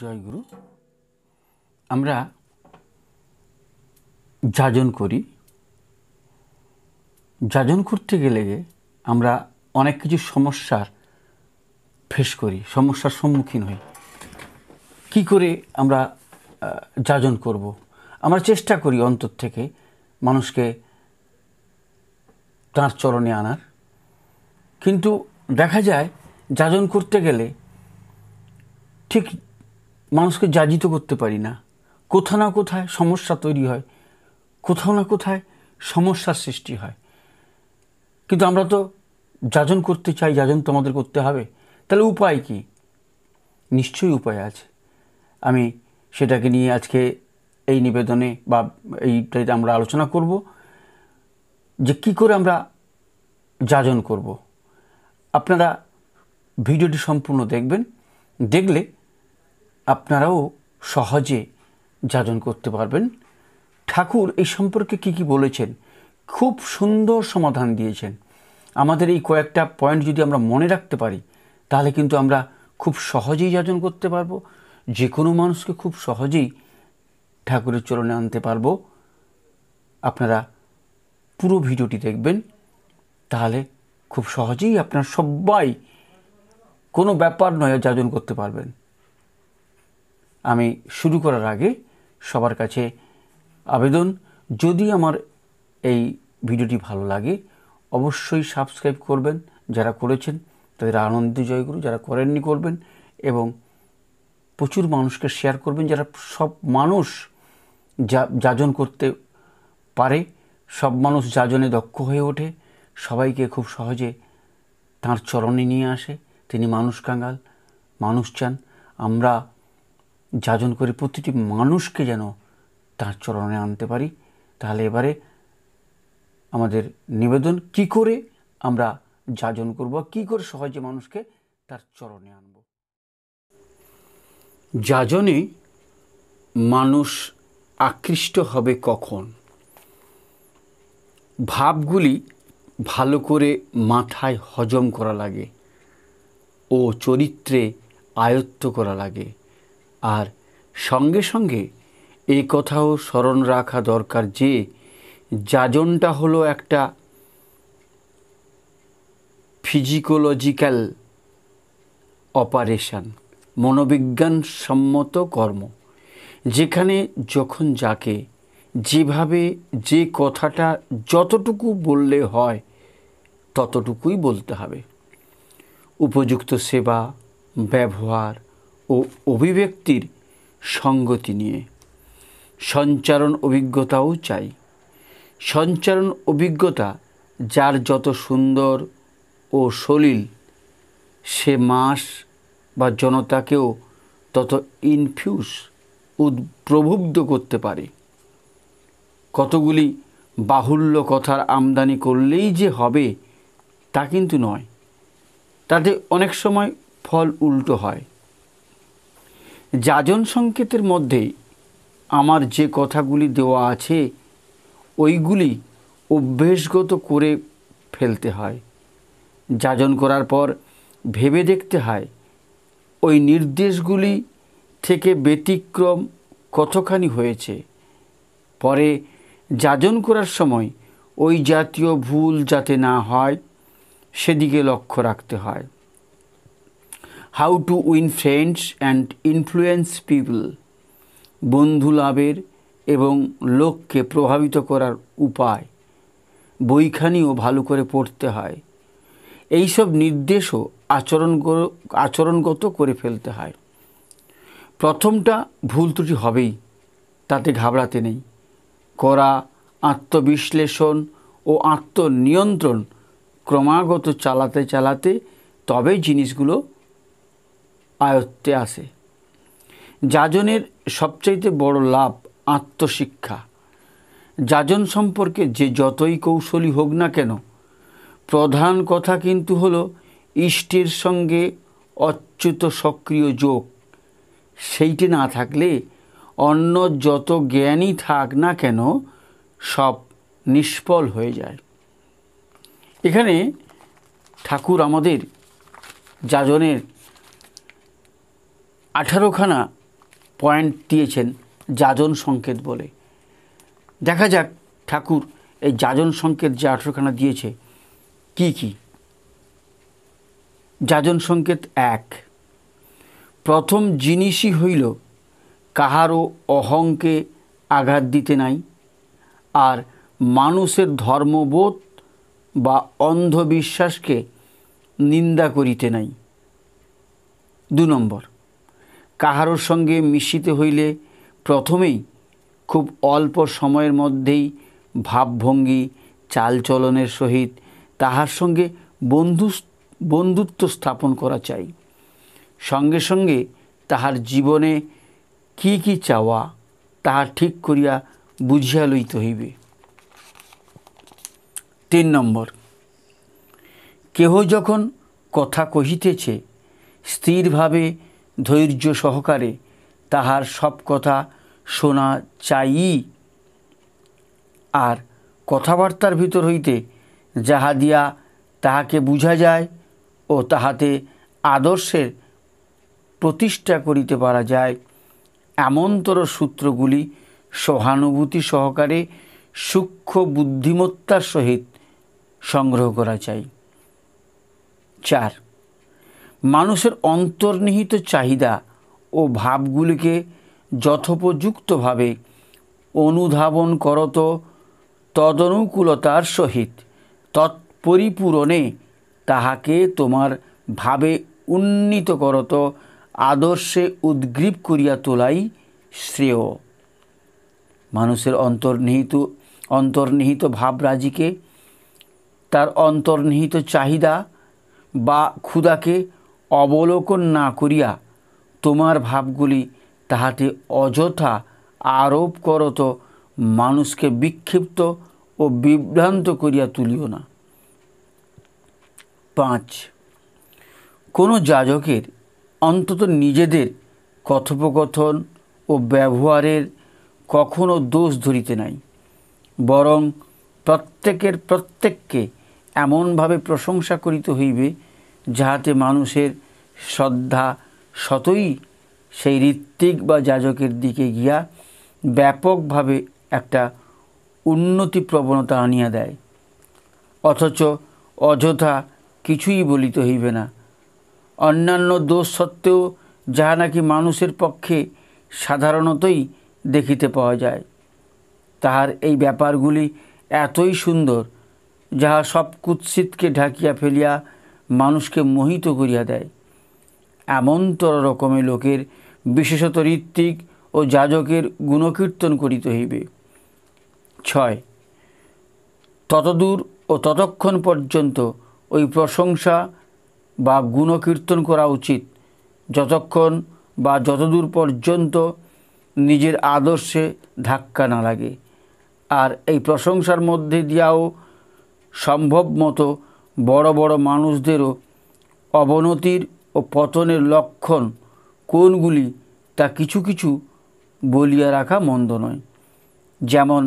জয় গুরু আমরা যাজন করি যাজন করতে গেলে আমরা অনেক কিছু সমস্যার ফেস করি সমস্যার সম্মুখীন হই কি করে আমরা যাজন করব। আমরা চেষ্টা করি অন্তর থেকে মানুষকে তাঁর চরণে আনার কিন্তু দেখা যায় যাজন করতে গেলে ঠিক মানুষকে যাজিত করতে পারি না কোথাও না কোথায় সমস্যা তৈরি হয় কোথাও না কোথায় সমস্যার সৃষ্টি হয় কিন্তু আমরা তো যাজন করতে চাই যাজন তো আমাদের করতে হবে তাহলে উপায় কি নিশ্চয়ই উপায় আছে আমি সেটাকে নিয়ে আজকে এই নিবেদনে বা এইটাই আমরা আলোচনা করব যে কি করে আমরা যাজন করব আপনারা ভিডিওটি সম্পূর্ণ দেখবেন দেখলে আপনারাও সহজে যাজন করতে পারবেন ঠাকুর এই সম্পর্কে কি কি বলেছেন খুব সুন্দর সমাধান দিয়েছেন আমাদের এই কয়েকটা পয়েন্ট যদি আমরা মনে রাখতে পারি তাহলে কিন্তু আমরা খুব সহজেই যাজন করতে পারবো যে কোনো মানুষকে খুব সহজেই ঠাকুরের চরণে আনতে পারবো আপনারা পুরো ভিডিওটি দেখবেন তাহলে খুব সহজেই আপনার সবাই কোনো ব্যাপার নয় যাজন করতে পারবেন আমি শুরু করার আগে সবার কাছে আবেদন যদি আমার এই ভিডিওটি ভালো লাগে অবশ্যই সাবস্ক্রাইব করবেন যারা করেছেন তাদের আনন্দ জয় করুন যারা করেননি করবেন এবং প্রচুর মানুষকে শেয়ার করবেন যারা সব মানুষ যা যাজন করতে পারে সব মানুষ যাজনে দক্ষ হয়ে ওঠে সবাইকে খুব সহজে তাঁর চরণে নিয়ে আসে তিনি মানুষ কাঙ্গাল মানুষ চান আমরা যাজন করে প্রতিটি মানুষকে যেন তার চরণে আনতে পারি তাহলে এবারে আমাদের নিবেদন কি করে আমরা যাজন করব কি করে সহজে মানুষকে তার চরণে আনব যাজনে মানুষ আকৃষ্ট হবে কখন ভাবগুলি ভালো করে মাথায় হজম করা লাগে ও চরিত্রে আয়ত্ত করা লাগে আর সঙ্গে সঙ্গে এই কথাও স্মরণ রাখা দরকার যে যাজনটা হলো একটা ফিজিকোলজিক্যাল অপারেশন মনোবিজ্ঞানসম্মত কর্ম যেখানে যখন যাকে যেভাবে যে কথাটা যতটুকু বললে হয় ততটুকুই বলতে হবে উপযুক্ত সেবা ব্যবহার ও অভিব্যক্তির সঙ্গতি নিয়ে সঞ্চারণ অভিজ্ঞতাও চাই সঞ্চারণ অভিজ্ঞতা যার যত সুন্দর ও সলিল সে মাস বা জনতাকেও তত ইনফিউজ উদ্প্রভুব্ধ করতে পারে কতগুলি বাহুল্য কথার আমদানি করলেই যে হবে তা কিন্তু নয় তাতে অনেক সময় ফল উল্টো হয় যাজন সংকেতের মধ্যে আমার যে কথাগুলি দেওয়া আছে ওইগুলি অভ্যেসগত করে ফেলতে হয় যাজন করার পর ভেবে দেখতে হয় ওই নির্দেশগুলি থেকে ব্যতিক্রম কতখানি হয়েছে পরে যাজন করার সময় ওই জাতীয় ভুল যাতে না হয় সেদিকে লক্ষ্য রাখতে হয় how to win friends and influence people বন্ধু লাভের এবং লোককে প্রভাবিত করার উপায় বইখানিও ভালো করে পড়তে হয় এইসব নির্দেশও আচরণ আচরণগত করে ফেলতে হয় প্রথমটা ভুল ত্রুটি হবেই তাতে ঘাবড়াতে নেই করা আত্মবিশ্লেষণ ও আত্মনিয়ন্ত্রণ ক্রমাগত চালাতে চালাতে তবে জিনিসগুলো আয়ত্তে আসে যাজনের সবচাইতে বড় লাভ আত্মশিক্ষা যাজন সম্পর্কে যে যতই কৌশলী হোক না কেন প্রধান কথা কিন্তু হলো ইষ্টের সঙ্গে অচ্যুত সক্রিয় যোগ সেইটি না থাকলে অন্য যত জ্ঞানই থাক না কেন সব নিষ্ফল হয়ে যায় এখানে ঠাকুর আমাদের যাজনের আঠারোখানা পয়েন্ট দিয়েছেন যাজন সংকেত বলে দেখা যাক ঠাকুর এই যাজন সংকেত যে আঠারোখানা দিয়েছে কি কি যাজন সংকেত এক প্রথম জিনিসই হইল কাহারও অহংকে আঘাত দিতে নাই আর মানুষের ধর্মবোধ বা অন্ধবিশ্বাসকে নিন্দা করিতে নাই দু নম্বর কাহারোর সঙ্গে মিশ্রিত হইলে প্রথমেই খুব অল্প সময়ের মধ্যেই ভাবভঙ্গি চালচলনের সহিত তাহার সঙ্গে বন্ধু বন্ধুত্ব স্থাপন করা চাই সঙ্গে সঙ্গে তাহার জীবনে কি কি চাওয়া তাহা ঠিক করিয়া বুঝিয়া লইতে হইবে তিন নম্বর কেহ যখন কথা কহিতেছে স্থিরভাবে ধৈর্য সহকারে তাহার সব কথা শোনা চাই আর কথাবার্তার ভিতর হইতে যাহা দিয়া তাহাকে বুঝা যায় ও তাহাতে আদর্শের প্রতিষ্ঠা করিতে পারা যায় এমনতর সূত্রগুলি সহানুভূতি সহকারে সূক্ষ্ম বুদ্ধিমত্তার সহিত সংগ্রহ করা চাই চার মানুষের অন্তর্নিহিত চাহিদা ও ভাবগুলিকে যথোপযুক্তভাবে অনুধাবন করত তদনুকূলতার সহিত তৎপরিপূরণে তাহাকে তোমার ভাবে উন্নীত করত আদর্শে উদ্গ্রীব করিয়া তোলাই শ্রেয় মানুষের অন্তর্নিহিত অন্তর্নিহিত ভাবরাজিকে তার অন্তর্নিহিত চাহিদা বা ক্ষুদাকে অবলোকন না করিয়া তোমার ভাবগুলি তাহাতে অযথা আরোপ করত মানুষকে বিক্ষিপ্ত ও বিভ্রান্ত করিয়া তুলিও না পাঁচ কোনো যাজকের অন্তত নিজেদের কথোপকথন ও ব্যবহারের কখনো দোষ ধরিতে নাই বরং প্রত্যেকের প্রত্যেককে এমনভাবে প্রশংসা করিতে হইবে যাহাতে মানুষের শ্রদ্ধা শতই সেই ঋত্বিক বা যাজকের দিকে গিয়া ব্যাপকভাবে একটা উন্নতি প্রবণতা আনিয়া দেয় অথচ অযথা কিছুই বলিতে হইবে না অন্যান্য দোষ সত্ত্বেও যাহা নাকি মানুষের পক্ষে সাধারণতই দেখিতে পাওয়া যায় তাহার এই ব্যাপারগুলি এতই সুন্দর যাহা সব কুৎসিতকে ঢাকিয়া ফেলিয়া মানুষকে মোহিত করিয়া দেয় এমনতর রকমে লোকের বিশেষত ঋত্বিক ও যাজকের গুণকীর্তন করিতে হইবে ছয় ততদূর ও ততক্ষণ পর্যন্ত ওই প্রশংসা বা গুণকীর্তন করা উচিত যতক্ষণ বা যতদূর পর্যন্ত নিজের আদর্শে ধাক্কা না লাগে আর এই প্রশংসার মধ্যে দিয়াও সম্ভব মতো বড় বড় মানুষদেরও অবনতির ও পতনের লক্ষণ কোনগুলি তা কিছু কিছু বলিয়া রাখা মন্দ নয় যেমন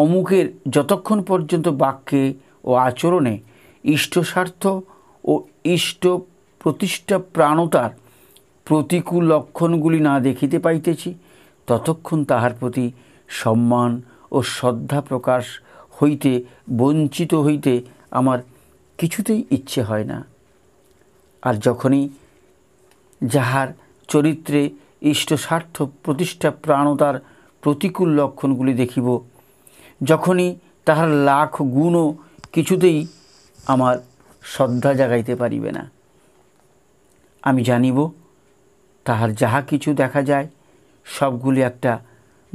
অমুকের যতক্ষণ পর্যন্ত বাক্যে ও আচরণে ইষ্টস্বার্থ ও ইষ্ট প্রতিষ্ঠা প্রাণতার প্রতিকূল লক্ষণগুলি না দেখিতে পাইতেছি ততক্ষণ তাহার প্রতি সম্মান ও শ্রদ্ধা প্রকাশ হইতে বঞ্চিত হইতে আমার কিছুতেই ইচ্ছে হয় না আর যখনই যাহার চরিত্রে ইষ্টস্বার্থ প্রতিষ্ঠা প্রাণতার প্রতিকূল লক্ষণগুলি দেখিব যখনই তাহার লাখ গুণও কিছুতেই আমার শ্রদ্ধা জাগাইতে পারিবে না আমি জানিব তাহার যাহা কিছু দেখা যায় সবগুলি একটা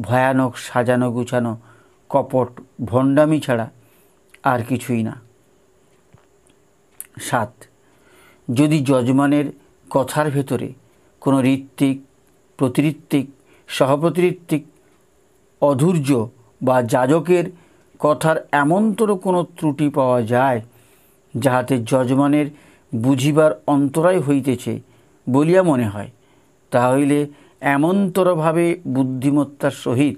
ভয়ানক সাজানো গুছানো কপট ভণ্ডামি ছাড়া আর কিছুই না সাত যদি যজমানের কথার ভেতরে কোনো ঋত্বিক প্রতিরিত্বিক সহপ্রতিরিত্বিক অধৈর্য বা যাজকের কথার এমনতর কোনো ত্রুটি পাওয়া যায় যাহাতে যজমানের বুঝিবার অন্তরায় হইতেছে বলিয়া মনে হয় তাহইলে এমনতরভাবে বুদ্ধিমত্তার সহিত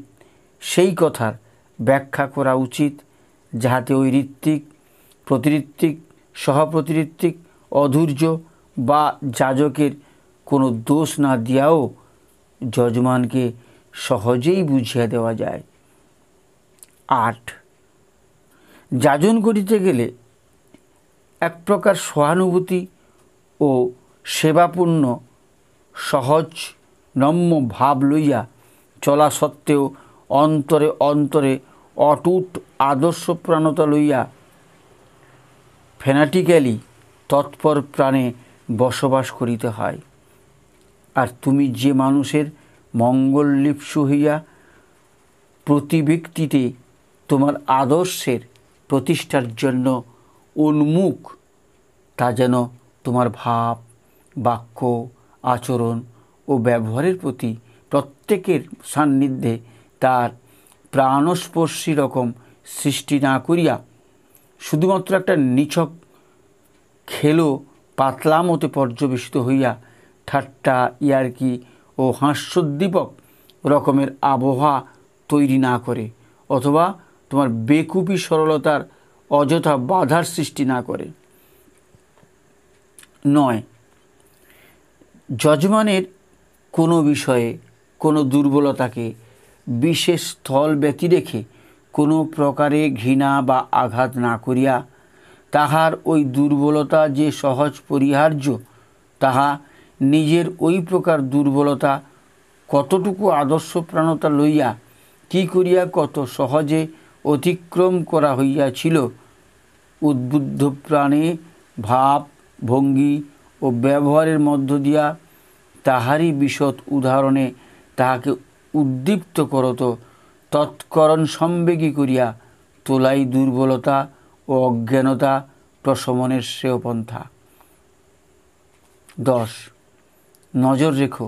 সেই কথার ব্যাখ্যা করা উচিত যাহাতে ওই ঋত্বিক প্রতিরিত্বিক সহপ্রতিরিত্বিক অধৈর্য বা যাজকের কোনো দোষ না দেওয়াও যজমানকে সহজেই বুঝিয়ে দেওয়া যায় আট যাজন করিতে গেলে এক প্রকার সহানুভূতি ও সেবাপূর্ণ সহজ নম্য ভাব লইয়া চলা সত্ত্বেও অন্তরে অন্তরে অটুট আদর্শপ্রাণতা লইয়া ফেনাটিক্যালি তৎপর প্রাণে বসবাস করিতে হয় আর তুমি যে মানুষের মঙ্গল লিপসু হইয়া প্রতিব্যক্তিতে তোমার আদর্শের প্রতিষ্ঠার জন্য উন্মুখ তা যেন তোমার ভাব বাক্য আচরণ ও ব্যবহারের প্রতি প্রত্যেকের সান্নিধ্যে তার প্রাণস্পর্শী রকম সৃষ্টি না করিয়া শুধুমাত্র একটা নিছক খেলো পাতলা মতে পর্যবেসিত হইয়া ঠাট্টা ইয়ার্কি ও হাস্যোদ্দীপক রকমের আবহাওয়া তৈরি না করে অথবা তোমার বেকুপি সরলতার অযথা বাধার সৃষ্টি না করে নয় যজমানের কোনো বিষয়ে কোনো দুর্বলতাকে বিশেষ স্থল ব্যতি রেখে কোনো প্রকারে ঘৃণা বা আঘাত না করিয়া তাহার ওই দুর্বলতা যে সহজ পরিহার্য তাহা নিজের ওই প্রকার দুর্বলতা কতটুকু আদর্শপ্রাণতা লইয়া কি করিয়া কত সহজে অতিক্রম করা হইয়াছিল উদ্বুদ্ধ প্রাণে ভাব ভঙ্গি ও ব্যবহারের মধ্য দিয়া তাহারই বিশদ উদাহরণে তাহাকে উদ্দীপ্ত করত তৎকরণ সম্বেগী করিয়া তোলাই দুর্বলতা ও অজ্ঞানতা প্রশমনের শ্রেয় পন্থা দশ নজর রেখো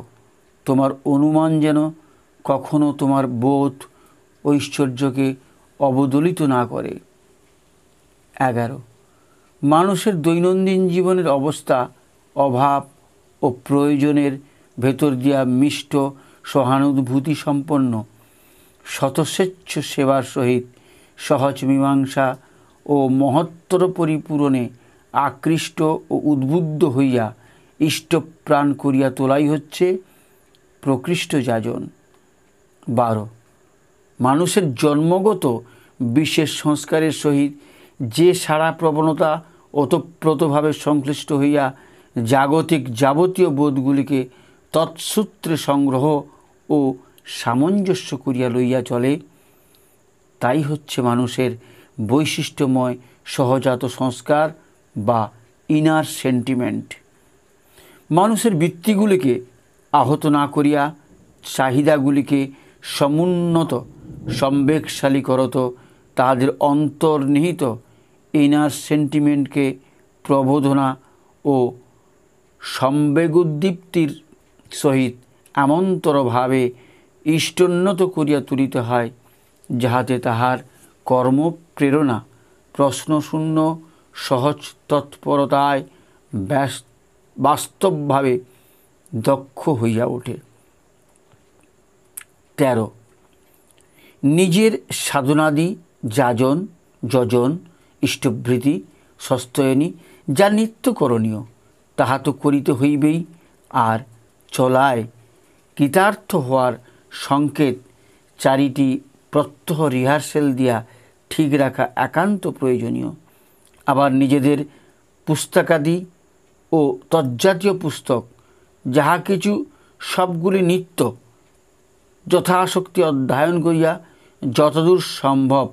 তোমার অনুমান যেন কখনো তোমার বোধ ঐশ্বর্যকে অবদলিত না করে এগারো মানুষের দৈনন্দিন জীবনের অবস্থা অভাব ও প্রয়োজনের ভেতর দিয়া মিষ্ট সহানুভূতি সম্পন্ন স্বতঃস্বেচ্ছ সেবার সহিত সহজ মীমাংসা ও মহত্তর পরিপূরণে আকৃষ্ট ও উদ্বুদ্ধ হইয়া ইষ্টপ্রাণ করিয়া তোলাই হচ্ছে প্রকৃষ্ট যাজন বারো মানুষের জন্মগত বিশেষ সংস্কারের সহিত যে সারা প্রবণতা ওতপ্রতভাবে সংশ্লিষ্ট হইয়া জাগতিক যাবতীয় বোধগুলিকে তৎসূত্রে সংগ্রহ ও সামঞ্জস্য করিয়া লইয়া চলে তাই হচ্ছে মানুষের বৈশিষ্ট্যময় সহজাত সংস্কার বা ইনার সেন্টিমেন্ট মানুষের বৃত্তিগুলিকে আহত না করিয়া চাহিদাগুলিকে সমুন্নত সম্বেগশালী করত তাহাদের অন্তর্নিহিত ইনার সেন্টিমেন্টকে প্রবোধনা ও সম্বেগোদ্দীপ্তির সহিত এমনতরভাবে ইষ্টোন্নত করিয়া তুলিতে হয় যাহাতে তাহার কর্মপ্রেরণা প্রশ্নশূন্য সহজ তৎপরতায় বাস্তবভাবে দক্ষ হইয়া ওঠে তেরো নিজের সাধনাদি যাজন যজন ইষ্টভৃতি সস্তয়নী যা নিত্য করণীয় তাহা তো করিতে হইবেই আর চলায় কৃতার্থ হওয়ার সংকেত চারিটি প্রত্যহ রিহার্সেল দিয়া ঠিক রাখা একান্ত প্রয়োজনীয় আবার নিজেদের পুস্তকাদি ও তজ্জাতীয় পুস্তক যাহা কিছু সবগুলি নিত্য যথাশক্তি অধ্যয়ন করিয়া যতদূর সম্ভব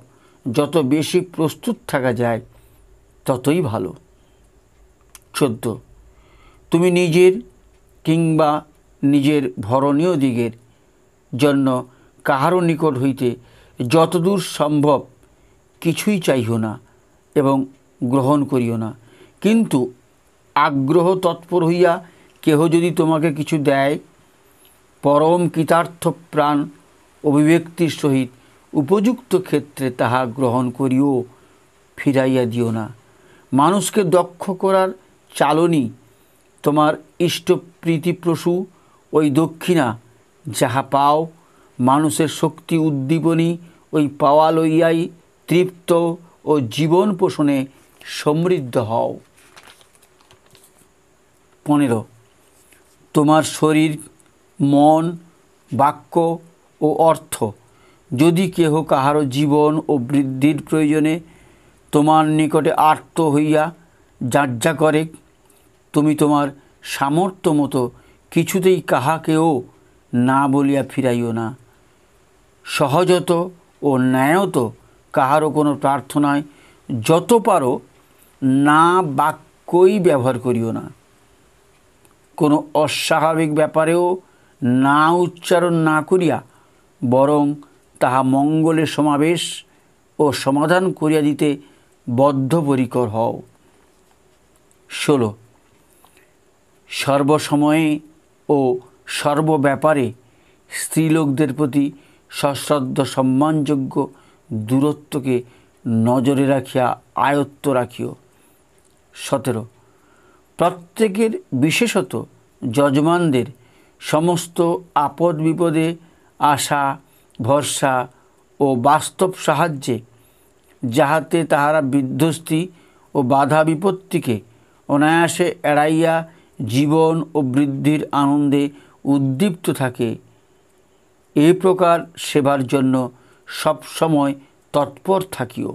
যত বেশি প্রস্তুত থাকা যায় ততই ভালো চোদ্দ তুমি নিজের কিংবা নিজের ভরণীয় দিকের জন্য কাহারও নিকট হইতে যতদূর সম্ভব কিছুই চাইও না এবং গ্রহণ করিও না কিন্তু আগ্রহ তৎপর হইয়া কেহ যদি তোমাকে কিছু দেয় পরম কৃতার্থ প্রাণ অভিব্যক্তির সহিত উপযুক্ত ক্ষেত্রে তাহা গ্রহণ করিও ফিরাইয়া দিও না মানুষকে দক্ষ করার চালনী তোমার ইষ্টপ্রীতিপ্রসূ ওই দক্ষিণা যাহা পাও মানুষের শক্তি উদ্দীপনী ওই পাওয়া লইয়াই তৃপ্ত ও জীবন পোষণে সমৃদ্ধ হও পনেরো তোমার শরীর মন বাক্য ও অর্থ যদি কেহ কাহারও জীবন ও বৃদ্ধির প্রয়োজনে তোমার নিকটে আর্ত হইয়া যাজ্জা করে তুমি তোমার সামর্থ্য মতো কিছুতেই কাহাকেও না বলিয়া ফিরাইও না সহজত ও ন্যায়ত কাহারও কোনো প্রার্থনায় যত পারো না বাক্যই ব্যবহার করিও না কোনো অস্বাভাবিক ব্যাপারেও না উচ্চারণ না করিয়া বরং তাহা মঙ্গলে সমাবেশ ও সমাধান করিয়া দিতে বদ্ধপরিকর হও ষোলো সর্বসময়ে ও সর্বব্যাপারে স্ত্রীলোকদের প্রতি সশ্রদ্ধ সম্মানযোগ্য দূরত্বকে নজরে রাখিয়া আয়ত্ত রাখিও সতেরো প্রত্যেকের বিশেষত যজমানদের সমস্ত আপদ বিপদে আশা ভরসা ও বাস্তব সাহায্যে যাহাতে তাহারা বিধ্বস্তি ও বাধা বিপত্তিকে অনায়াসে এড়াইয়া জীবন ও বৃদ্ধির আনন্দে উদ্দীপ্ত থাকে এই প্রকার সেবার জন্য সব সময় তৎপর থাকিও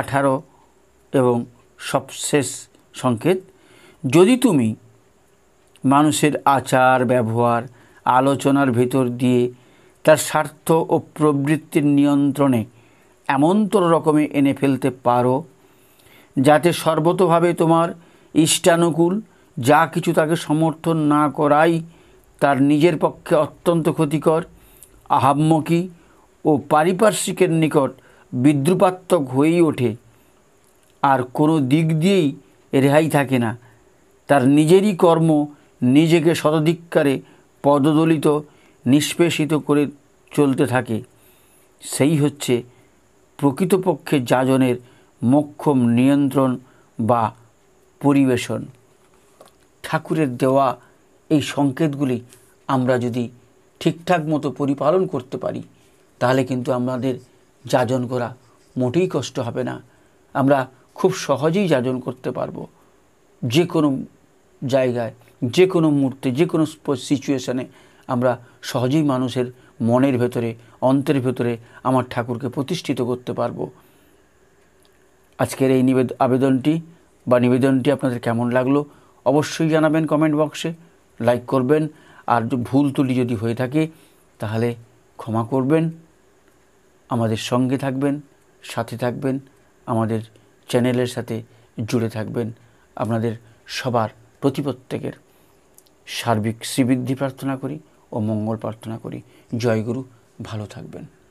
আঠারো এবং সবশেষ সংকেত যদি তুমি মানুষের আচার ব্যবহার আলোচনার ভেতর দিয়ে তার স্বার্থ ও প্রবৃত্তির নিয়ন্ত্রণে এমনতর রকমে এনে ফেলতে পারো যাতে সর্বতভাবে তোমার ইষ্টানুকূল যা কিছু তাকে সমর্থন না করাই তার নিজের পক্ষে অত্যন্ত ক্ষতিকর আহাম্মকী ও পারিপার্শ্বিকের নিকট বিদ্রুপাত্মক হয়েই ওঠে আর কোনো দিক দিয়েই রেহাই থাকে না তার নিজেরই কর্ম নিজেকে শতধিক্কারে পদদলিত নিষ্পেষিত করে চলতে থাকে সেই হচ্ছে প্রকৃতপক্ষে যাজনের মোক্ষম নিয়ন্ত্রণ বা পরিবেশন ঠাকুরের দেওয়া এই সংকেতগুলি আমরা যদি ঠিকঠাক মতো পরিপালন করতে পারি তাহলে কিন্তু আমাদের যাজন করা মোটেই কষ্ট হবে না আমরা খুব সহজেই যাজন করতে পারবো যে কোনো জায়গায় যে কোনো মুহূর্তে যে কোনো সিচুয়েশানে আমরা সহজেই মানুষের মনের ভেতরে অন্তের ভেতরে আমার ঠাকুরকে প্রতিষ্ঠিত করতে পারবো আজকের এই নিবেদ আবেদনটি বা নিবেদনটি আপনাদের কেমন লাগলো অবশ্যই জানাবেন কমেন্ট বক্সে লাইক করবেন আর ভুল তুলি যদি হয়ে থাকে তাহলে ক্ষমা করবেন আমাদের সঙ্গে থাকবেন সাথে থাকবেন আমাদের চ্যানেলের সাথে জুড়ে থাকবেন আপনাদের সবার প্রতি প্রত্যেকের সার্বিক শ্রীবৃদ্ধি প্রার্থনা করি ও মঙ্গল প্রার্থনা করি জয়গুরু ভালো থাকবেন